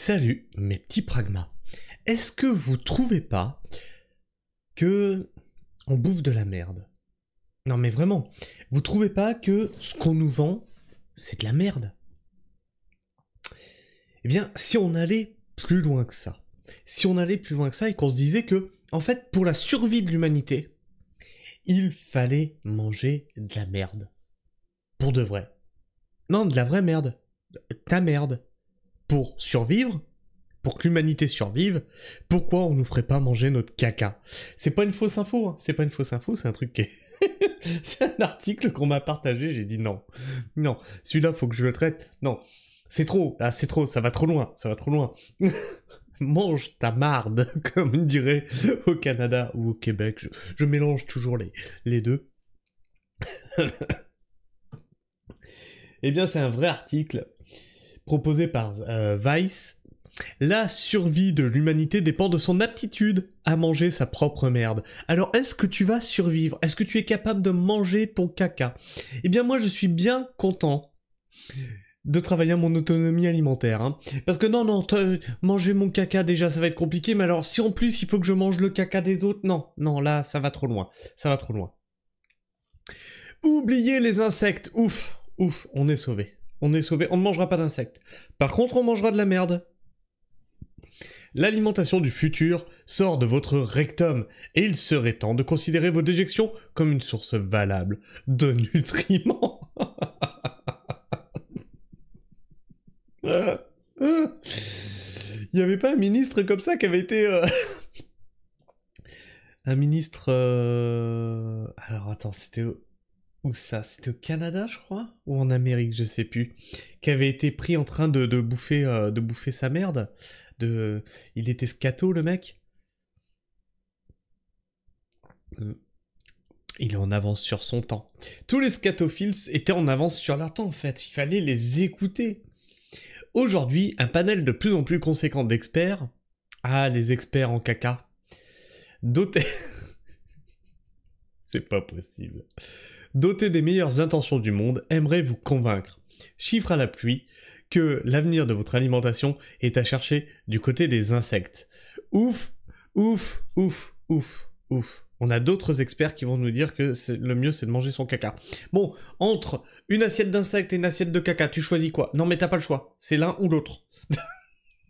Salut mes petits pragmas. Est-ce que vous trouvez pas que on bouffe de la merde Non mais vraiment, vous trouvez pas que ce qu'on nous vend, c'est de la merde Eh bien, si on allait plus loin que ça, si on allait plus loin que ça et qu'on se disait que, en fait, pour la survie de l'humanité, il fallait manger de la merde. Pour de vrai. Non, de la vraie merde. Ta merde pour survivre, pour que l'humanité survive, pourquoi on nous ferait pas manger notre caca C'est pas une fausse info, hein. c'est pas une fausse info, c'est un truc qui est... c'est un article qu'on m'a partagé, j'ai dit non. Non, celui-là, faut que je le traite. Non, c'est trop, ah, c'est trop, ça va trop loin, ça va trop loin. mange ta marde, comme dirait au Canada ou au Québec. Je, mélange toujours les, les deux. eh bien, c'est un vrai article proposé par Weiss. Euh, la survie de l'humanité dépend de son aptitude à manger sa propre merde. Alors est-ce que tu vas survivre Est-ce que tu es capable de manger ton caca Eh bien moi je suis bien content de travailler à mon autonomie alimentaire. Hein. Parce que non, non, manger mon caca déjà, ça va être compliqué, mais alors si en plus il faut que je mange le caca des autres, non, non, là, ça va trop loin. Ça va trop loin. Oubliez les insectes, ouf, ouf, on est sauvé. On est sauvé, on ne mangera pas d'insectes. Par contre, on mangera de la merde. L'alimentation du futur sort de votre rectum et il serait temps de considérer vos déjections comme une source valable de nutriments. Il n'y avait pas un ministre comme ça qui avait été... Euh, un ministre... Euh, alors attends, c'était où ça C'était au Canada, je crois, ou en Amérique, je sais plus, qui avait été pris en train de, bouffer, euh, de bouffer sa merde. De, il était scato, le mec. Euh, il est en avance sur son temps. Tous les scatophiles étaient en avance sur leur temps, en fait. Il fallait les écouter. Aujourd'hui, un panel de plus en plus conséquent d'experts. Ah, les experts en caca. D'autres. C'est pas possible. Doté des meilleures intentions du monde, aimerait vous convaincre, chiffre à la pluie, que l'avenir de votre alimentation est à chercher du côté des insectes. Ouf, ouf, ouf, ouf, ouf. On a d'autres experts qui vont nous dire que le mieux c'est de manger son caca. Bon, entre une assiette d'insectes et une assiette de caca, tu choisis quoi Non mais t'as pas le choix, c'est l'un ou l'autre.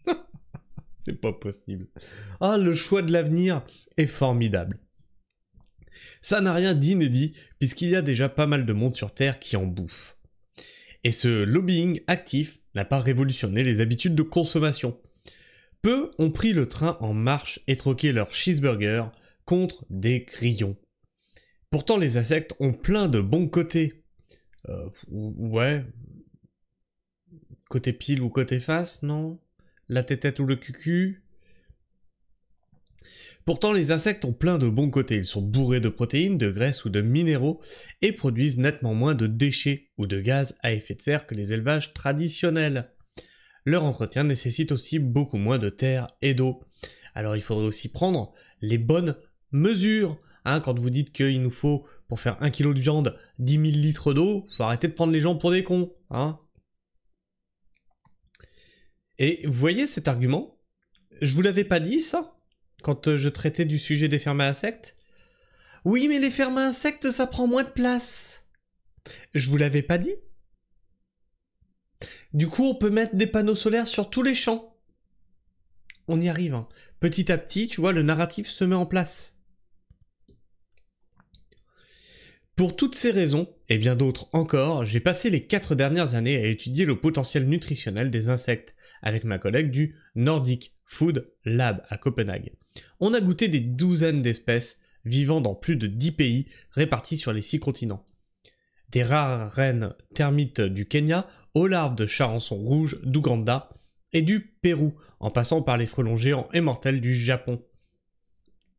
c'est pas possible. Ah, le choix de l'avenir est formidable. Ça n'a rien d'inédit puisqu'il y a déjà pas mal de monde sur Terre qui en bouffe. Et ce lobbying actif n'a pas révolutionné les habitudes de consommation. Peu ont pris le train en marche et troqué leur cheeseburger contre des grillons. Pourtant les insectes ont plein de bons côtés. Euh, ouais. Côté pile ou côté face, non La tête ou le cucu Pourtant, les insectes ont plein de bons côtés. Ils sont bourrés de protéines, de graisses ou de minéraux et produisent nettement moins de déchets ou de gaz à effet de serre que les élevages traditionnels. Leur entretien nécessite aussi beaucoup moins de terre et d'eau. Alors il faudrait aussi prendre les bonnes mesures. Hein. quand vous dites qu'il nous faut, pour faire un kilo de viande, 10 000 litres d'eau, faut arrêter de prendre les gens pour des cons. Hein. Et vous voyez cet argument Je vous l'avais pas dit ça quand euh, je traitais du sujet des fermes à insectes. Oui, mais les fermes à insectes, ça prend moins de place. Je vous l'avais pas dit. Du coup, on peut mettre des panneaux solaires sur tous les champs. On y arrive. Hein. Petit à petit, tu vois, le narratif se met en place. Pour toutes ces raisons, et bien d'autres encore, j'ai passé les quatre dernières années à étudier le potentiel nutritionnel des insectes avec ma collègue du Nordic Food Lab à Copenhague on a goûté des douzaines d'espèces vivant dans plus de 10 pays répartis sur les 6 continents. Des rares reines termites du Kenya aux larves de charançon rouge d'Ouganda et du Pérou, en passant par les frelons géants et mortels du Japon.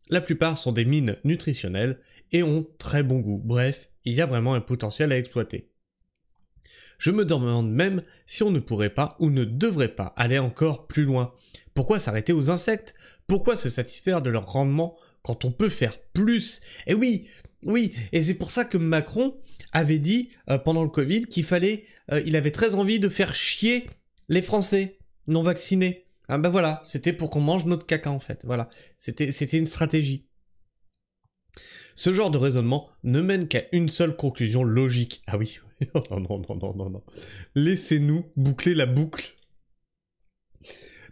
La plupart sont des mines nutritionnelles et ont très bon goût, bref, il y a vraiment un potentiel à exploiter. Je me demande même si on ne pourrait pas ou ne devrait pas aller encore plus loin. Pourquoi s'arrêter aux insectes Pourquoi se satisfaire de leur rendement quand on peut faire plus Et eh oui, oui, et c'est pour ça que Macron avait dit euh, pendant le Covid qu'il fallait, euh, il avait très envie de faire chier les Français non vaccinés. Ah ben voilà, c'était pour qu'on mange notre caca en fait. Voilà, c'était c'était une stratégie. Ce genre de raisonnement ne mène qu'à une seule conclusion logique. Ah oui, non, non, non, non, non, non. Laissez-nous boucler la boucle.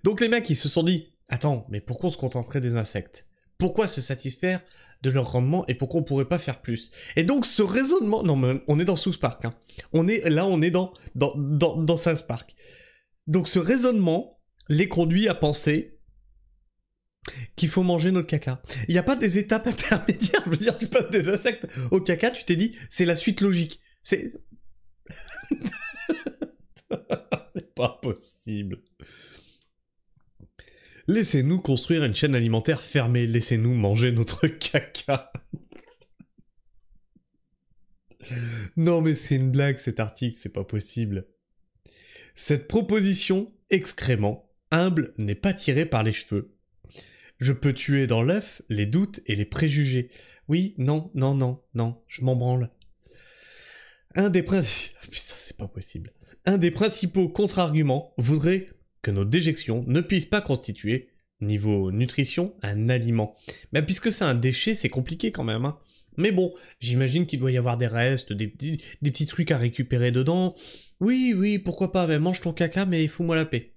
Donc les mecs, ils se sont dit, attends, mais pourquoi on se contenterait des insectes Pourquoi se satisfaire de leur rendement et pourquoi on pourrait pas faire plus Et donc ce raisonnement, non mais on est dans sous Park, hein. on est là, on est dans dans dans, dans South Park. Donc ce raisonnement les conduit à penser qu'il faut manger notre caca. Il n'y a pas des étapes intermédiaires. Je veux dire, tu passes des insectes au caca, tu t'es dit, c'est la suite logique. C'est, C'est pas possible. Laissez-nous construire une chaîne alimentaire fermée. Laissez-nous manger notre caca. non mais c'est une blague cet article, c'est pas possible. Cette proposition excrément humble n'est pas tirée par les cheveux. Je peux tuer dans l'œuf les doutes et les préjugés. Oui, non, non, non, non, je m'en branle. Un des principaux... contre-arguments voudrait que nos déjections ne puissent pas constituer, niveau nutrition, un aliment. Mais puisque c'est un déchet, c'est compliqué quand même. Hein. Mais bon, j'imagine qu'il doit y avoir des restes, des, petits trucs à récupérer dedans. Oui, oui, pourquoi pas, mais mange ton caca, mais fous-moi la paix.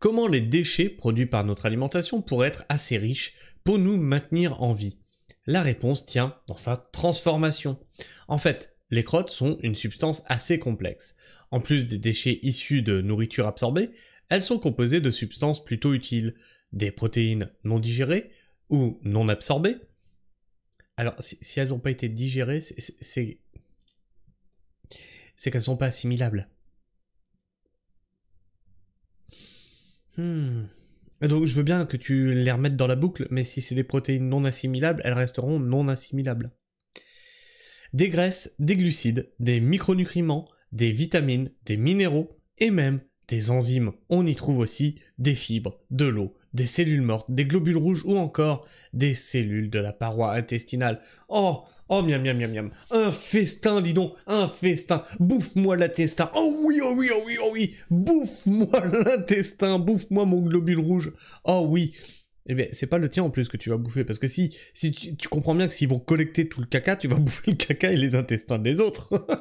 Comment les déchets produits par notre alimentation pourraient être assez riches pour nous maintenir en vie La réponse tient dans sa transformation. En fait, les crottes sont une substance assez complexe. En plus des déchets issus de nourriture absorbée, elles sont composées de substances plutôt utiles, des protéines non digérées ou non absorbées. Alors, si, elles n'ont pas été digérées, c'est c'est qu'elles sont pas assimilables. Hmm. Donc je veux bien que tu les remettes dans la boucle, mais si c'est des protéines non assimilables, elles resteront non assimilables des graisses, des glucides, des micronutriments, des vitamines, des minéraux et même des enzymes. On y trouve aussi des fibres, de l'eau, des cellules mortes, des globules rouges ou encore des cellules de la paroi intestinale. Oh, oh miam miam miam miam. Un festin, dis donc, un festin. Bouffe-moi l'intestin. Oh oui, oh oui, oh oui, oh oui. Bouffe-moi l'intestin, bouffe-moi mon globule rouge. Oh oui eh bien, c'est pas le tien en plus que tu vas bouffer. Parce que si, si tu, comprends bien que s'ils vont collecter tout le caca, tu vas bouffer le caca et les intestins des autres.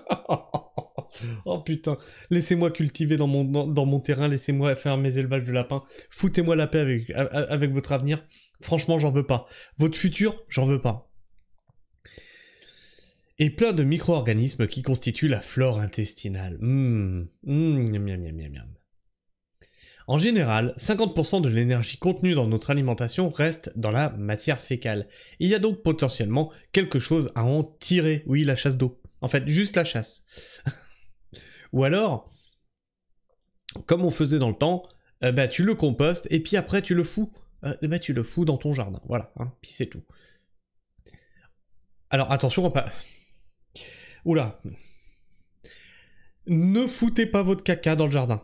oh putain, laissez-moi cultiver dans mon, dans, mon terrain, laissez-moi faire mes élevages de lapins. Foutez-moi la paix avec, avec votre avenir. Franchement, j'en veux pas. Votre futur, j'en veux pas et plein de micro-organismes qui constituent la flore intestinale. Mmh, mmh miam, miam, miam, en général, 50% de l'énergie contenue dans notre alimentation reste dans la matière fécale. Il y a donc potentiellement quelque chose à en tirer. Oui, la chasse d'eau. En fait, juste la chasse. Ou alors, comme on faisait dans le temps, euh, bah, tu le compostes et puis après tu le fous. Euh, bah, tu le fous dans ton jardin. Voilà, hein, puis c'est tout. Alors attention, on pas... Oula. Ne foutez pas votre caca dans le jardin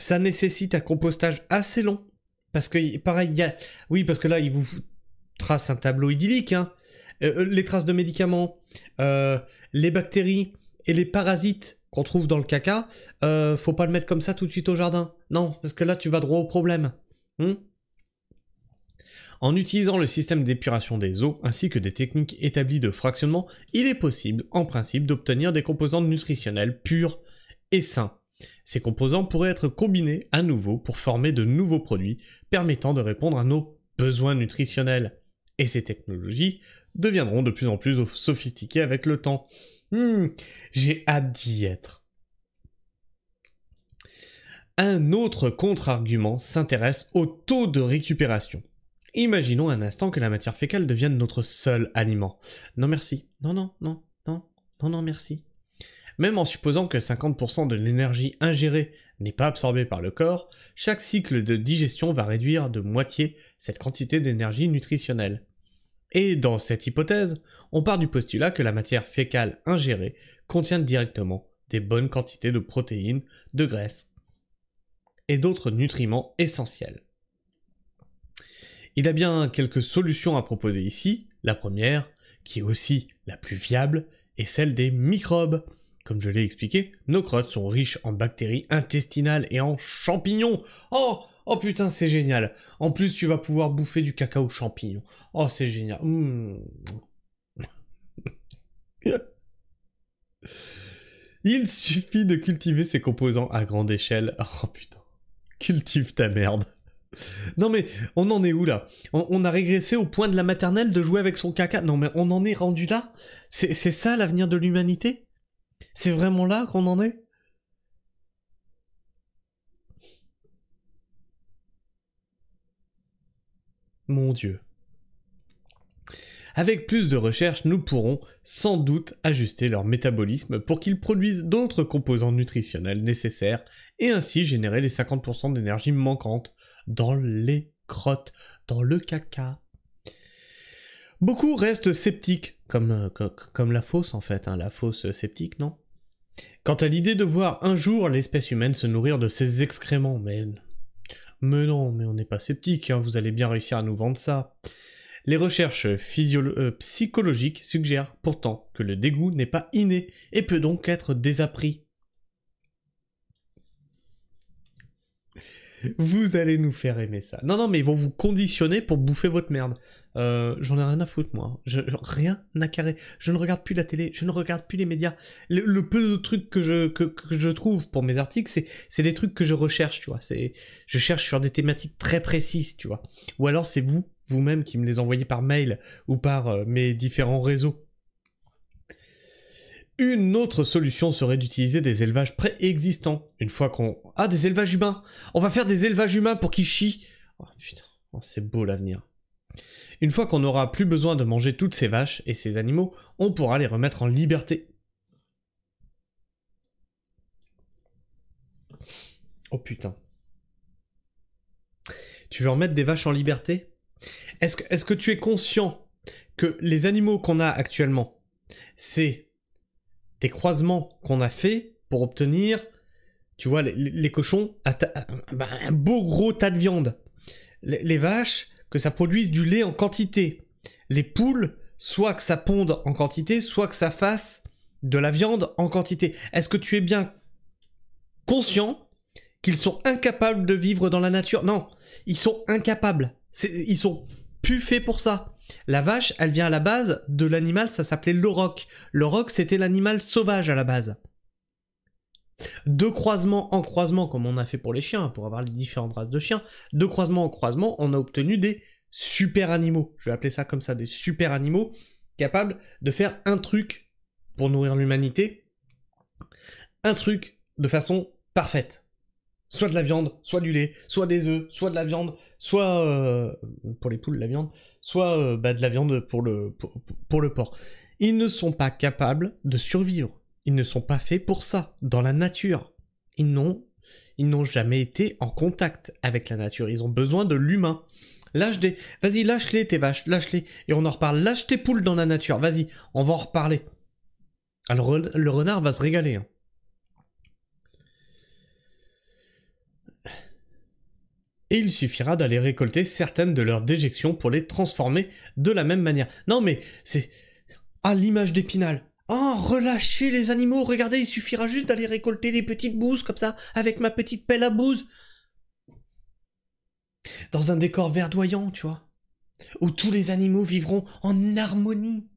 ça nécessite un compostage assez long. Parce que, pareil, y a... oui, parce que là, il vous trace un tableau idyllique. Hein. Euh, euh, les traces de médicaments, euh, les bactéries et les parasites qu'on trouve dans le caca, faut pas le mettre comme ça tout de suite au jardin. Non, parce que là, tu vas droit au problème. Hmm? en utilisant le système d'épuration des eaux ainsi que des techniques établies de fractionnement, il est possible, en principe, d'obtenir des composantes nutritionnelles pures et sains ces composants pourraient être combinés à nouveau pour former de nouveaux produits permettant de répondre à nos besoins nutritionnels. Et ces technologies deviendront de plus en plus sophistiquées avec le temps. Hmm, j'ai hâte d'y être. Un autre contre-argument s'intéresse au taux de récupération. Imaginons un instant que la matière fécale devienne notre seul aliment. Non merci. Non, non, non, non, non, non, merci. Même en supposant que 50% de l'énergie ingérée n'est pas absorbée par le corps, chaque cycle de digestion va réduire de moitié cette quantité d'énergie nutritionnelle. Et dans cette hypothèse, on part du postulat que la matière fécale ingérée contient directement des bonnes quantités de protéines, de graisses et d'autres nutriments essentiels. Il y a bien quelques solutions à proposer ici. La première, qui est aussi la plus viable, est celle des microbes. Comme je l'ai expliqué, nos crottes sont riches en bactéries intestinales et en champignons. Oh Oh putain, c'est génial. En plus, tu vas pouvoir bouffer du cacao champignons. Oh, c'est génial. Hmm. Il suffit de cultiver ces composants à grande échelle. Oh putain. Cultive ta merde. Non mais on en est où là on, on, a régressé au point de la maternelle de jouer avec son caca. Non mais on en est rendu là C'est ça l'avenir de l'humanité c'est vraiment là qu'on en est Mon Dieu. Avec plus de recherches, nous pourrons sans doute ajuster leur métabolisme pour qu'ils produisent d'autres composants nutritionnels nécessaires et ainsi générer les 50% d'énergie manquante dans les crottes, dans le caca. Beaucoup restent sceptiques, comme, euh, comme, comme la fosse en fait, hein, la fosse sceptique, non Quant à l'idée de voir un jour l'espèce humaine se nourrir de ses excréments, mais... Mais non, mais on n'est pas sceptique, hein, vous allez bien réussir à nous vendre ça. Les recherches euh, psychologiques suggèrent pourtant que le dégoût n'est pas inné et peut donc être désappris vous allez nous faire aimer ça. Non, non, mais ils vont vous conditionner pour bouffer votre merde. Euh, J'en ai rien à foutre, moi. Je, rien à carrer. Je ne regarde plus la télé, je ne regarde plus les médias. Le, peu de trucs que je, que, que je trouve pour mes articles, c'est des trucs que je recherche, tu vois. Je cherche sur des thématiques très précises, tu vois. Ou alors c'est vous, vous-même, qui me les envoyez par mail ou par euh, mes différents réseaux. Une autre solution serait d'utiliser des élevages préexistants. Une fois qu'on... Ah, des élevages humains On va faire des élevages humains pour qu'ils chient Oh putain, oh, c'est beau l'avenir. Une fois qu'on n'aura plus besoin de manger toutes ces vaches et ces animaux, on pourra les remettre en liberté. Oh putain. Tu veux remettre des vaches en liberté Est-ce que tu es conscient que les animaux qu'on a actuellement, c'est des croisements qu'on a fait pour obtenir, tu vois, les, cochons, bah, un beau gros tas de viande. Les, vaches, que ça produise du lait en quantité. Les poules, soit que ça ponde en quantité, soit que ça fasse de la viande en quantité. Est-ce que tu es bien conscient qu'ils sont incapables de vivre dans la nature Non, ils sont incapables. Ils sont plus faits pour ça. La vache, elle vient à la base de l'animal, ça s'appelait l'auroch. L'auroch, c'était l'animal sauvage à la base. De croisement en croisement, comme on a fait pour les chiens, pour avoir les différentes races de chiens, de croisement en croisement, on a obtenu des super animaux. Je vais appeler ça comme ça, des super animaux capables de faire un truc pour nourrir l'humanité, un truc de façon parfaite. Soit de la viande, soit du lait, soit des œufs, soit de la viande, soit euh, pour les poules la viande, soit euh, bah, de la viande pour le, pour, le porc. Ils ne sont pas capables de survivre. Ils ne sont pas faits pour ça, dans la nature. Ils n'ont ils n'ont jamais été en contact avec la nature. Ils ont besoin de l'humain. Lâche des. Vas-y, lâche-les tes vaches, lâche-les. Et on en reparle. Lâche tes poules dans la nature. Vas-y, on va en reparler. Alors, ah, le renard va se régaler. Hein. et il suffira d'aller récolter certaines de leurs déjections pour les transformer de la même manière. Non mais c'est... Ah l'image d'épinal Oh, relâchez les animaux, regardez, il suffira juste d'aller récolter les petites bouses comme ça, avec ma petite pelle à bouse. Dans un décor verdoyant, tu vois, où tous les animaux vivront en harmonie.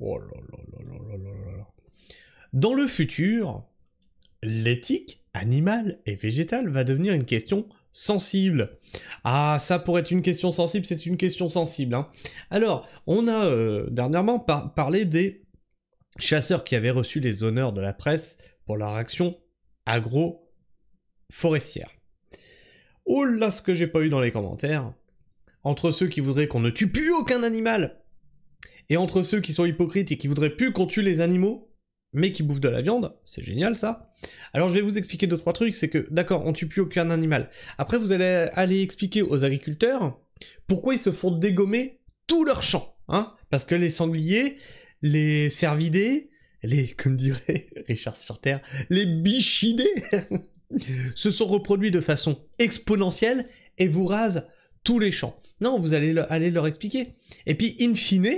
Oh là là là là là là. Dans le futur, l'éthique animale et végétale va devenir une question sensible. Ah, ça pourrait être une question sensible, c'est une question sensible. Hein. Alors, on a euh, dernièrement parlé des chasseurs qui avaient reçu les honneurs de la presse pour leur action agro-forestière. Oh là, ce que j'ai pas eu dans les commentaires. Entre ceux qui voudraient qu'on ne tue plus aucun animal, et entre ceux qui sont hypocrites et qui voudraient plus qu'on tue les animaux, mais qui bouffe de la viande, c'est génial ça. Alors je vais vous expliquer deux trois trucs, c'est que d'accord, on tue plus aucun animal. Après vous allez aller expliquer aux agriculteurs pourquoi ils se font dégommer tous leurs champs, hein Parce que les sangliers, les cervidés, les comme dirait Richard sur terre, les bichidés se sont reproduits de façon exponentielle et vous rasent tous les champs. Non, vous allez aller leur expliquer. Et puis in fine,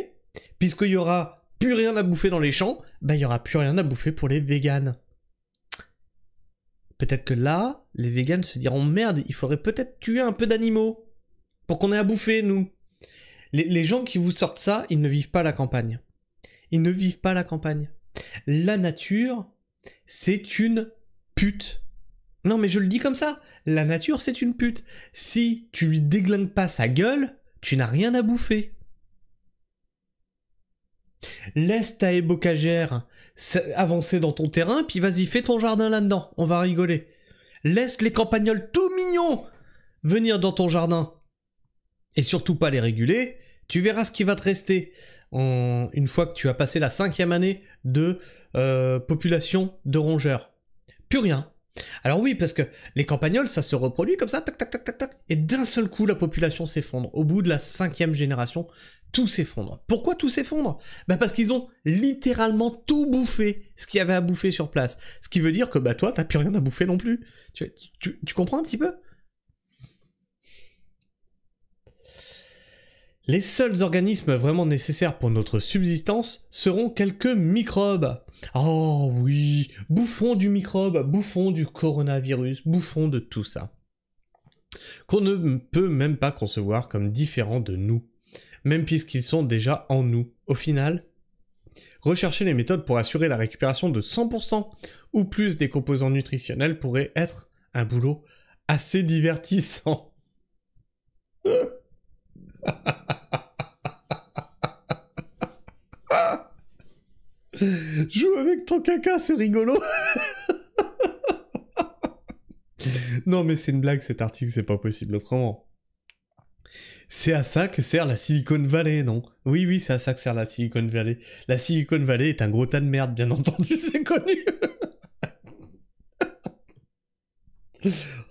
puisqu'il y aura plus rien à bouffer dans les champs, bah, il y aura plus rien à bouffer pour les véganes. Peut-être que là, les véganes se diront merde, il faudrait peut-être tuer un peu d'animaux pour qu'on ait à bouffer nous. Les, gens qui vous sortent ça, ils ne vivent pas la campagne. Ils ne vivent pas la campagne. La nature, c'est une pute. Non mais je le dis comme ça. La nature, c'est une pute. Si tu lui déglingues pas sa gueule, tu n'as rien à bouffer. Laisse ta ébocagère avancer dans ton terrain, puis vas-y, fais ton jardin là-dedans, on va rigoler. Laisse les campagnols tout mignons venir dans ton jardin. Et surtout pas les réguler, tu verras ce qui va te rester en, une fois que tu as passé la cinquième année de euh, population de rongeurs. Plus rien. Alors oui, parce que les campagnols, ça se reproduit comme ça, tac, tac, tac, tac, tac, et d'un seul coup, la population s'effondre. Au bout de la cinquième génération, tout s'effondre. Pourquoi tout s'effondre Bah parce qu'ils ont littéralement tout bouffé, ce qu'il y avait à bouffer sur place. Ce qui veut dire que bah toi, t'as plus rien à bouffer non plus. Tu, tu comprends un petit peu Les seuls organismes vraiment nécessaires pour notre subsistance seront quelques microbes. Oh oui, bouffons du microbe, bouffons du coronavirus, bouffons de tout ça. Qu'on ne peut même pas concevoir comme différents de nous, même puisqu'ils sont déjà en nous. Au final, rechercher les méthodes pour assurer la récupération de 100% ou plus des composants nutritionnels pourrait être un boulot assez divertissant. Joue avec ton caca, c'est rigolo. non, mais c'est une blague cet article, c'est pas possible autrement. C'est à ça que sert la Silicon Valley, non Oui, oui, c'est à ça que sert la Silicon Valley. La Silicon Valley est un gros tas de merde, bien entendu, c'est connu.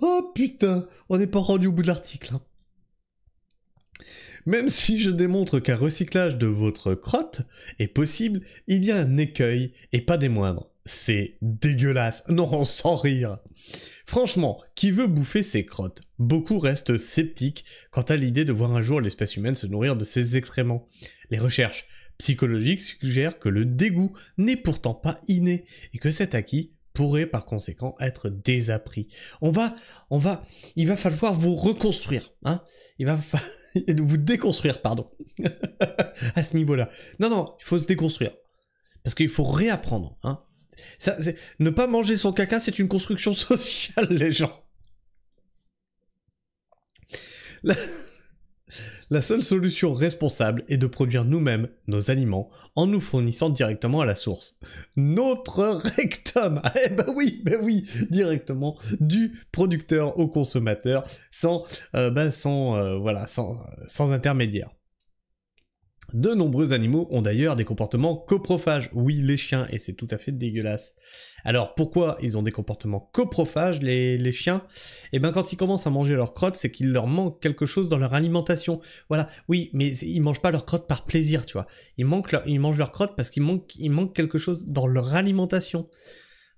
oh putain, on n'est pas rendu au bout de l'article. Hein. Même si je démontre qu'un recyclage de votre crotte est possible, il y a un écueil, et pas des moindres. C'est dégueulasse. Non, sans rire. Franchement, qui veut bouffer ses crottes Beaucoup restent sceptiques quant à l'idée de voir un jour l'espèce humaine se nourrir de ses excréments. Les recherches psychologiques suggèrent que le dégoût n'est pourtant pas inné et que cet acquis pourrait par conséquent être désappris. On va, on va, il va falloir vous reconstruire, hein Il va falloir vous déconstruire, pardon, à ce niveau-là. Non, non, il faut se déconstruire parce qu'il faut réapprendre, hein Ça, ne pas manger son caca, c'est une construction sociale, les gens. La seule solution responsable est de produire nous-mêmes nos aliments en nous fournissant directement à la source. Notre rectum Eh ben oui, ben oui, directement du producteur au consommateur sans, euh, ben sans, euh, voilà, sans, euh, sans intermédiaire. De nombreux animaux ont d'ailleurs des comportements coprophages. Oui, les chiens, et c'est tout à fait dégueulasse. Alors pourquoi ils ont des comportements coprophages, les, chiens Eh bien quand ils commencent à manger leur crotte, c'est qu'il leur manque quelque chose dans leur alimentation. Voilà, oui, mais ils mangent pas leur crotte par plaisir, tu vois. Ils, manquent ils mangent leur crotte parce qu'il manque, quelque chose dans leur alimentation.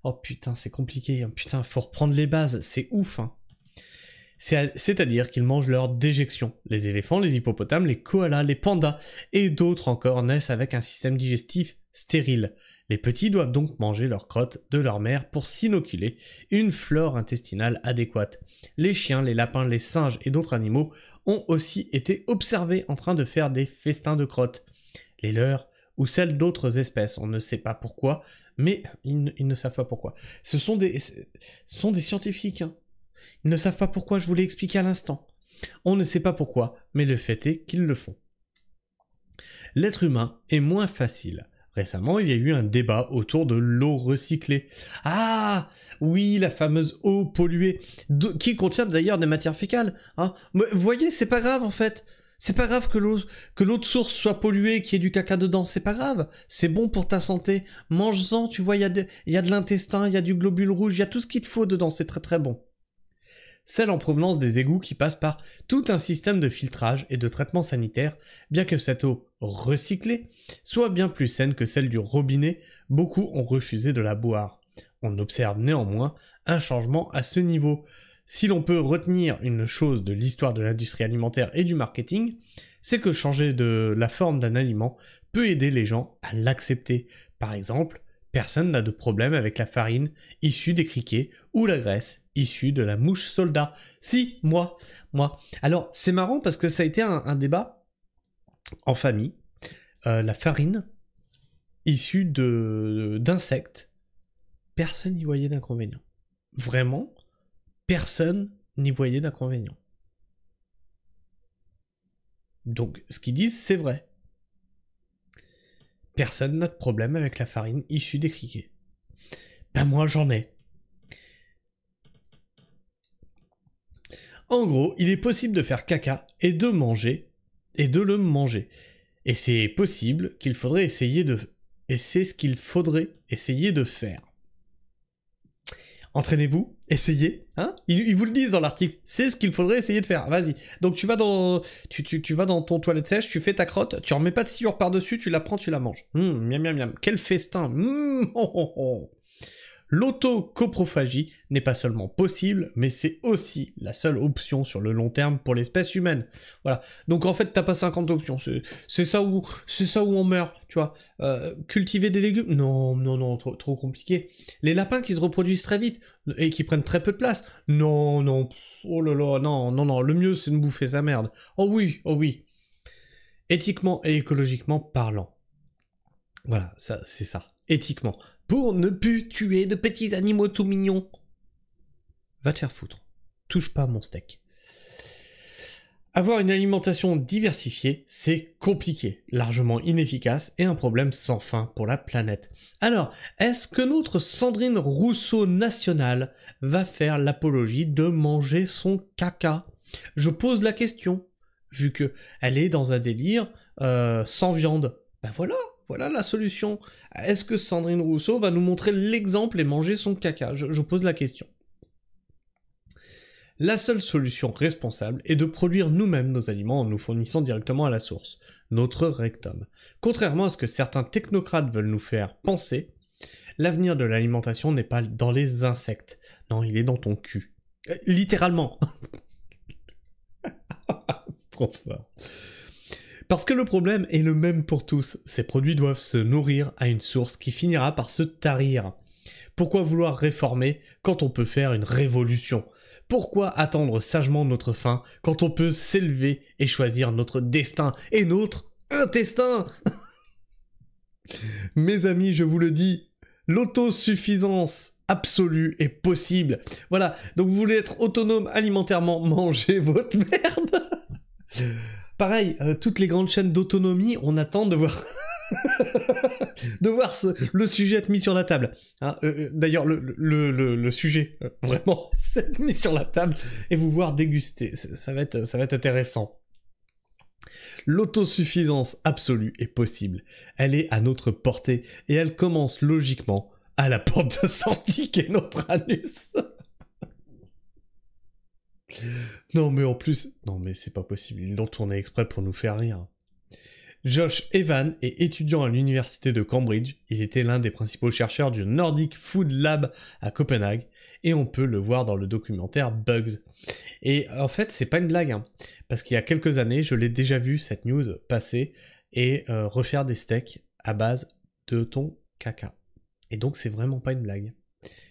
Oh putain, c'est compliqué, hein. putain, faut reprendre les bases, c'est ouf. Hein. C'est-à-dire qu'ils mangent leur déjection. Les éléphants, les hippopotames, les koalas, les pandas et d'autres encore naissent avec un système digestif stérile. Les petits doivent donc manger leur crotte de leur mère pour s'inoculer une flore intestinale adéquate. Les chiens, les lapins, les singes et d'autres animaux ont aussi été observés en train de faire des festins de crottes. Les leurs ou celles d'autres espèces, on ne sait pas pourquoi, mais ils ne, savent pas pourquoi. Ce sont des, sont des scientifiques, hein. Ils ne savent pas pourquoi, je vous l'ai expliqué à l'instant. On ne sait pas pourquoi, mais le fait est qu'ils le font. L'être humain est moins facile. Récemment, il y a eu un débat autour de l'eau recyclée. Ah oui, la fameuse eau polluée, qui contient d'ailleurs des matières fécales. Hein. Mais voyez, c'est pas grave en fait. C'est pas grave que l'eau que l'eau de source soit polluée, qu'il y ait du caca dedans, c'est pas grave. C'est bon pour ta santé. Mange-en, tu vois, il y, y a de l'intestin, il y a du globule rouge, il y a tout ce qu'il te faut dedans, c'est très très bon celle en provenance des égouts qui passe par tout un système de filtrage et de traitement sanitaire, bien que cette eau recyclée soit bien plus saine que celle du robinet, beaucoup ont refusé de la boire. On observe néanmoins un changement à ce niveau. Si l'on peut retenir une chose de l'histoire de l'industrie alimentaire et du marketing, c'est que changer de la forme d'un aliment peut aider les gens à l'accepter. Par exemple, Personne n'a de problème avec la farine issue des criquets ou la graisse issue de la mouche soldat. Si, moi, moi. Alors, c'est marrant parce que ça a été un, débat en famille. Euh, la farine issue de, d'insectes, personne n'y voyait d'inconvénient. Vraiment, personne n'y voyait d'inconvénient. Donc, ce qu'ils disent, c'est vrai. Personne n'a de problème avec la farine issue des criquets. Ben moi j'en ai. En gros, il est possible de faire caca et de manger, et de le manger. Et c'est possible qu'il faudrait essayer de... Et c'est ce qu'il faudrait essayer de faire entraînez-vous, essayez. Hein ils, vous le disent dans l'article. C'est ce qu'il faudrait essayer de faire. Vas-y. Donc tu vas dans, tu, tu, tu, vas dans ton toilette sèche, tu fais ta crotte, tu en remets pas de sciure par dessus, tu la prends, tu la manges. Mmh, miam miam miam. Quel festin. Hum, L'autocoprophagie n'est pas seulement possible, mais c'est aussi la seule option sur le long terme pour l'espèce humaine. Voilà. Donc en fait, t'as pas 50 options. C'est ça où c'est ça où on meurt, tu vois. Euh, cultiver des légumes, non, non, non, trop, trop compliqué. Les lapins qui se reproduisent très vite et qui prennent très peu de place, non, non, oh là là, non, non, non. Le mieux, c'est de bouffer sa merde. Oh oui, oh oui. Éthiquement et écologiquement parlant. Voilà, ça, c'est ça éthiquement. Pour ne plus tuer de petits animaux tout mignons. Va te faire foutre. Touche pas mon steak. Avoir une alimentation diversifiée, c'est compliqué, largement inefficace et un problème sans fin pour la planète. Alors, est-ce que notre Sandrine Rousseau nationale va faire l'apologie de manger son caca Je pose la question, vu que elle est dans un délire euh, sans viande. Ben voilà, voilà la solution. Est-ce que Sandrine Rousseau va nous montrer l'exemple et manger son caca je, pose la question. La seule solution responsable est de produire nous-mêmes nos aliments en nous fournissant directement à la source, notre rectum. Contrairement à ce que certains technocrates veulent nous faire penser, l'avenir de l'alimentation n'est pas dans les insectes. Non, il est dans ton cul. Euh, littéralement. C'est trop fort. Parce que le problème est le même pour tous, ces produits doivent se nourrir à une source qui finira par se tarir. Pourquoi vouloir réformer quand on peut faire une révolution Pourquoi attendre sagement notre fin quand on peut s'élever et choisir notre destin et notre intestin Mes amis, je vous le dis, l'autosuffisance absolue est possible. Voilà, donc vous voulez être autonome alimentairement, mangez votre merde Pareil, euh, toutes les grandes chaînes d'autonomie, on attend de voir, de voir le sujet être mis sur la table. Hein, euh, euh, d'ailleurs, le, sujet vraiment, vraiment mis sur la table et vous voir déguster, ça va être, intéressant. L'autosuffisance absolue est possible. Elle est à notre portée et elle commence logiquement à la porte de sortie est notre anus. Non, mais en plus, non, mais c'est pas possible. Ils l'ont tourné exprès pour nous faire rire. Josh Evan est étudiant à l'université de Cambridge. Il était l'un des principaux chercheurs du Nordic Food Lab à Copenhague et on peut le voir dans le documentaire Bugs. Et en fait, c'est pas une blague, hein, parce qu'il y a quelques années, je l'ai déjà vu cette news passer et euh, refaire des steaks à base de ton caca. Et donc, c'est vraiment pas une blague.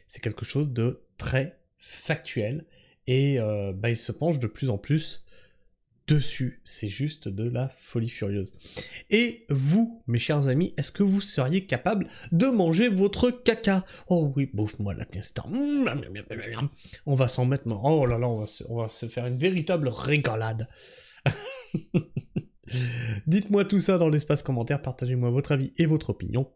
C'est quelque chose de très factuel et euh, bah, il se penche de plus en plus dessus. C'est juste de la folie furieuse. Et vous, mes chers amis, est-ce que vous seriez capable de manger votre caca Oh oui, bouffe-moi la testa. On va s'en mettre. Oh là là, on va, se, on va se faire une véritable régalade. Dites-moi tout ça dans l'espace commentaire, partagez-moi votre avis et votre opinion.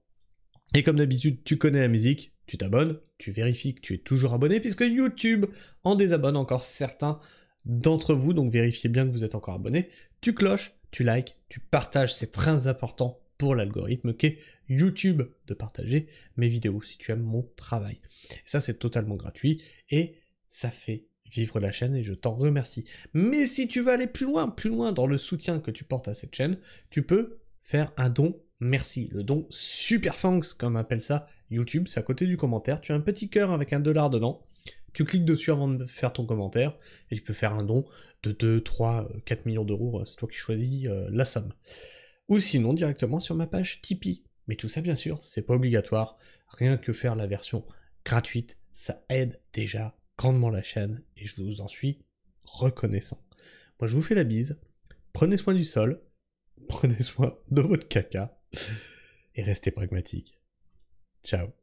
Et comme d'habitude, tu connais la musique, tu t'abonnes, tu vérifies que tu es toujours abonné, puisque YouTube en désabonne encore certains d'entre vous, donc vérifiez bien que vous êtes encore abonné. Tu cloches, tu likes, tu partages, c'est très important pour l'algorithme qu'est YouTube de partager mes vidéos si tu aimes mon travail. ça, c'est totalement gratuit et ça fait vivre la chaîne et je t'en remercie. Mais si tu veux aller plus loin, plus loin dans le soutien que tu portes à cette chaîne, tu peux faire un don merci. Le don Superfangs, comme comme appelle ça YouTube, c'est à côté du commentaire. Tu as un petit cœur avec un dollar dedans. Tu cliques dessus avant de faire ton commentaire et tu peux faire un don de 2, 3, 4 millions d'euros. Euh, c'est toi qui choisis euh, la somme. Ou sinon directement sur ma page Tipeee. Mais tout ça, bien sûr, c'est pas obligatoire. Rien que faire la version gratuite, ça aide déjà grandement la chaîne et je vous en suis reconnaissant. Moi, je vous fais la bise. Prenez soin du sol. Prenez soin de votre caca. Et restez pragmatique. Ciao.